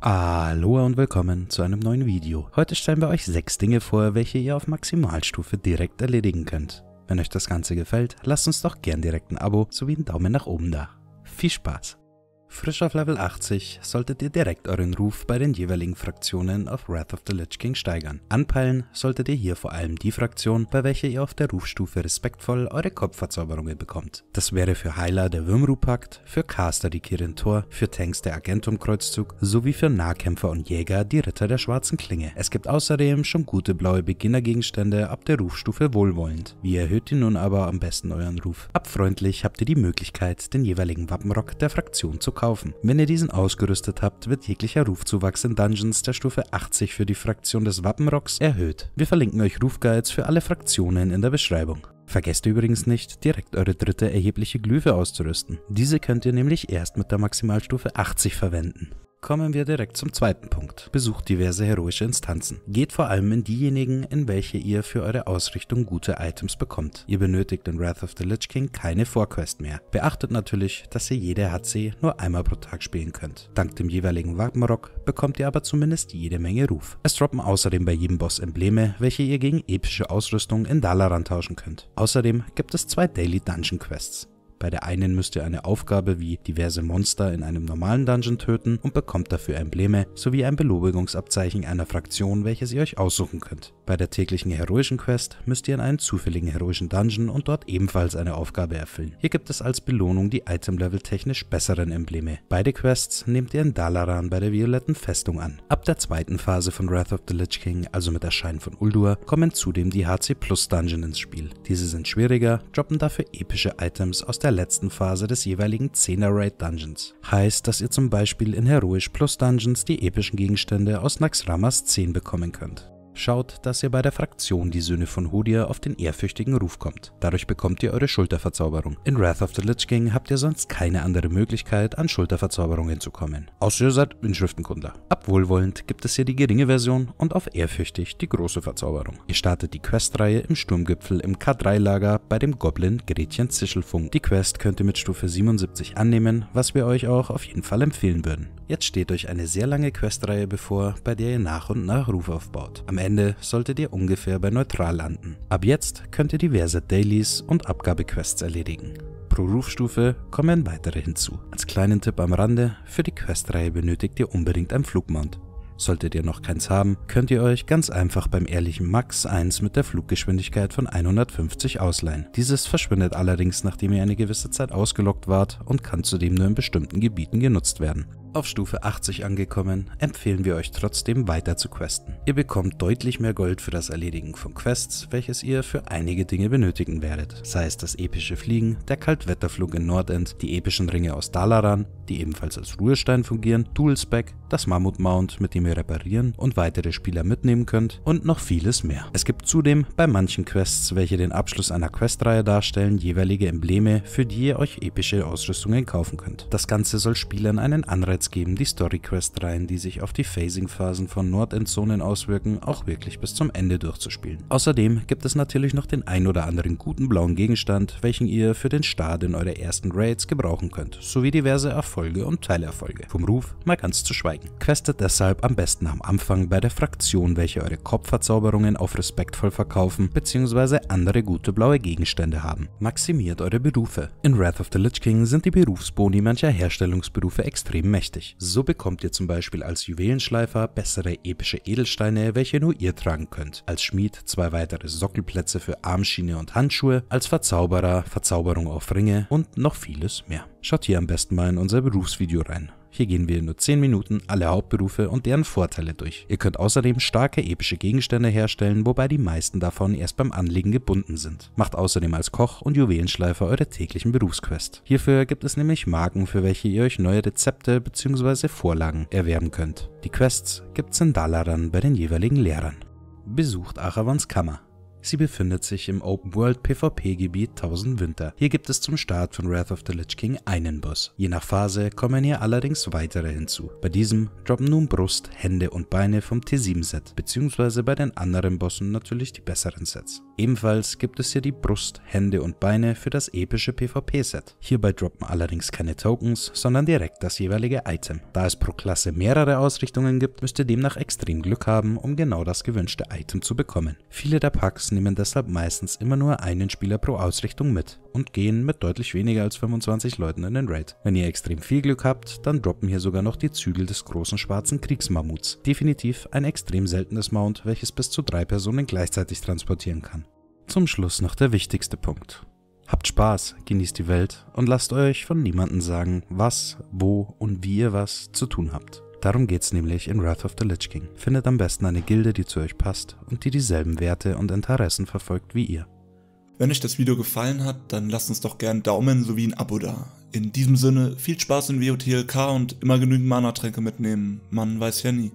Hallo und willkommen zu einem neuen Video. Heute stellen wir euch 6 Dinge vor, welche ihr auf Maximalstufe direkt erledigen könnt. Wenn euch das Ganze gefällt, lasst uns doch gern direkt ein Abo sowie einen Daumen nach oben da. Viel Spaß! Frisch auf Level 80 solltet ihr direkt euren Ruf bei den jeweiligen Fraktionen auf Wrath of the Lich King steigern. Anpeilen solltet ihr hier vor allem die Fraktion, bei welcher ihr auf der Rufstufe respektvoll eure Kopfverzauberungen bekommt. Das wäre für Heiler der Wimru-Pakt, für Caster die Kirin-Tor, für Tanks der Agentum-Kreuzzug sowie für Nahkämpfer und Jäger die Ritter der Schwarzen Klinge. Es gibt außerdem schon gute blaue Beginnergegenstände ab der Rufstufe wohlwollend. Wie erhöht ihr nun aber am besten euren Ruf? Abfreundlich habt ihr die Möglichkeit, den jeweiligen Wappenrock der Fraktion zu kaufen. Wenn ihr diesen ausgerüstet habt, wird jeglicher Rufzuwachs in Dungeons der Stufe 80 für die Fraktion des Wappenrocks erhöht. Wir verlinken euch Rufguides für alle Fraktionen in der Beschreibung. Vergesst übrigens nicht, direkt eure dritte erhebliche Glyphe auszurüsten. Diese könnt ihr nämlich erst mit der Maximalstufe 80 verwenden. Kommen wir direkt zum zweiten Punkt. Besucht diverse heroische Instanzen. Geht vor allem in diejenigen, in welche ihr für eure Ausrichtung gute Items bekommt. Ihr benötigt in Wrath of the Lich King keine Vorquest mehr. Beachtet natürlich, dass ihr jede HC nur einmal pro Tag spielen könnt. Dank dem jeweiligen Wagmarok bekommt ihr aber zumindest jede Menge Ruf. Es droppen außerdem bei jedem Boss Embleme, welche ihr gegen epische Ausrüstung in Dalaran tauschen könnt. Außerdem gibt es zwei Daily Dungeon Quests. Bei der einen müsst ihr eine Aufgabe wie diverse Monster in einem normalen Dungeon töten und bekommt dafür Embleme sowie ein Belobigungsabzeichen einer Fraktion, welches ihr euch aussuchen könnt. Bei der täglichen heroischen Quest müsst ihr in einen zufälligen heroischen Dungeon und dort ebenfalls eine Aufgabe erfüllen. Hier gibt es als Belohnung die Item-Level technisch besseren Embleme. Beide Quests nehmt ihr in Dalaran bei der violetten Festung an. Ab der zweiten Phase von Wrath of the Lich King, also mit Erscheinen von Uldur, kommen zudem die HC Plus Dungeon ins Spiel. Diese sind schwieriger, droppen dafür epische Items aus der letzten Phase des jeweiligen 10er Raid Dungeons. Heißt, dass ihr zum Beispiel in Heroisch Plus Dungeons die epischen Gegenstände aus Naxramas 10 bekommen könnt. Schaut, dass ihr bei der Fraktion die Söhne von Hodia auf den ehrfürchtigen Ruf kommt. Dadurch bekommt ihr eure Schulterverzauberung. In Wrath of the Lich King habt ihr sonst keine andere Möglichkeit, an Schulterverzauberungen zu kommen. Außer ihr seid Inschriftenkundler. Ab wohlwollend gibt es hier die geringe Version und auf ehrfürchtig die große Verzauberung. Ihr startet die Questreihe im Sturmgipfel im K3-Lager bei dem Goblin Gretchen Zischelfunk. Die Quest könnt ihr mit Stufe 77 annehmen, was wir euch auch auf jeden Fall empfehlen würden. Jetzt steht euch eine sehr lange Questreihe bevor, bei der ihr nach und nach Ruf aufbaut. Am Ende solltet ihr ungefähr bei neutral landen. Ab jetzt könnt ihr diverse Dailies und Abgabequests erledigen. Pro Rufstufe kommen weitere hinzu. Als kleinen Tipp am Rande, für die Questreihe benötigt ihr unbedingt ein Flugmount. Solltet ihr noch keins haben, könnt ihr euch ganz einfach beim ehrlichen Max 1 mit der Fluggeschwindigkeit von 150 ausleihen. Dieses verschwindet allerdings, nachdem ihr eine gewisse Zeit ausgelockt wart und kann zudem nur in bestimmten Gebieten genutzt werden. Auf Stufe 80 angekommen, empfehlen wir euch trotzdem weiter zu questen. Ihr bekommt deutlich mehr Gold für das Erledigen von Quests, welches ihr für einige Dinge benötigen werdet. Sei es das epische Fliegen, der Kaltwetterflug in Nordend, die epischen Ringe aus Dalaran, die ebenfalls als Ruhestein fungieren, Toolspec, das Mammut Mount, mit dem ihr reparieren und weitere Spieler mitnehmen könnt und noch vieles mehr. Es gibt zudem bei manchen Quests, welche den Abschluss einer Questreihe darstellen, jeweilige Embleme, für die ihr euch epische Ausrüstungen kaufen könnt. Das Ganze soll Spielern einen Anreiz geben die Story-Quest-Reihen, die sich auf die Phasing-Phasen von Nordendzonen auswirken, auch wirklich bis zum Ende durchzuspielen. Außerdem gibt es natürlich noch den ein oder anderen guten blauen Gegenstand, welchen ihr für den Start in eure ersten Raids gebrauchen könnt, sowie diverse Erfolge und Teilerfolge, vom Ruf mal ganz zu schweigen. Questet deshalb am besten am Anfang bei der Fraktion, welche eure Kopfverzauberungen auf respektvoll verkaufen bzw. andere gute blaue Gegenstände haben. Maximiert eure Berufe. In Wrath of the Lich King sind die Berufsboni mancher Herstellungsberufe extrem mächtig richtig. So bekommt ihr zum Beispiel als Juwelenschleifer bessere epische Edelsteine, welche nur ihr tragen könnt. Als Schmied zwei weitere Sockelplätze für Armschiene und Handschuhe, als Verzauberer Verzauberung auf Ringe und noch vieles mehr. Schaut hier am besten mal in unser Berufsvideo rein. Hier gehen wir in nur 10 Minuten alle Hauptberufe und deren Vorteile durch. Ihr könnt außerdem starke epische Gegenstände herstellen, wobei die meisten davon erst beim Anlegen gebunden sind. Macht außerdem als Koch und Juwelenschleifer eure täglichen Berufsquest. Hierfür gibt es nämlich Marken, für welche ihr euch neue Rezepte bzw. Vorlagen erwerben könnt. Die Quests gibt's in Dalaran bei den jeweiligen Lehrern. Besucht Aravans Kammer. Sie befindet sich im Open World PvP-Gebiet 1000 Winter. Hier gibt es zum Start von Wrath of the Lich King einen Boss. Je nach Phase kommen hier allerdings weitere hinzu. Bei diesem droppen nun Brust, Hände und Beine vom T7-Set, beziehungsweise bei den anderen Bossen natürlich die besseren Sets. Ebenfalls gibt es hier die Brust, Hände und Beine für das epische PvP-Set. Hierbei droppen allerdings keine Tokens, sondern direkt das jeweilige Item. Da es pro Klasse mehrere Ausrichtungen gibt, müsst ihr demnach extrem Glück haben, um genau das gewünschte Item zu bekommen. Viele der Packs nehmen deshalb meistens immer nur einen Spieler pro Ausrichtung mit und gehen mit deutlich weniger als 25 Leuten in den Raid. Wenn ihr extrem viel Glück habt, dann droppen hier sogar noch die Zügel des großen schwarzen Kriegsmammuts. Definitiv ein extrem seltenes Mount, welches bis zu drei Personen gleichzeitig transportieren kann. Zum Schluss noch der wichtigste Punkt. Habt Spaß, genießt die Welt und lasst euch von niemandem sagen, was, wo und wie ihr was zu tun habt. Darum geht's nämlich in Wrath of the Lich King. Findet am besten eine Gilde, die zu euch passt und die dieselben Werte und Interessen verfolgt wie ihr. Wenn euch das Video gefallen hat, dann lasst uns doch gern einen Daumen sowie ein Abo da. In diesem Sinne, viel Spaß in WOTLK und immer genügend Mana-Tränke mitnehmen. Man weiß ja nie.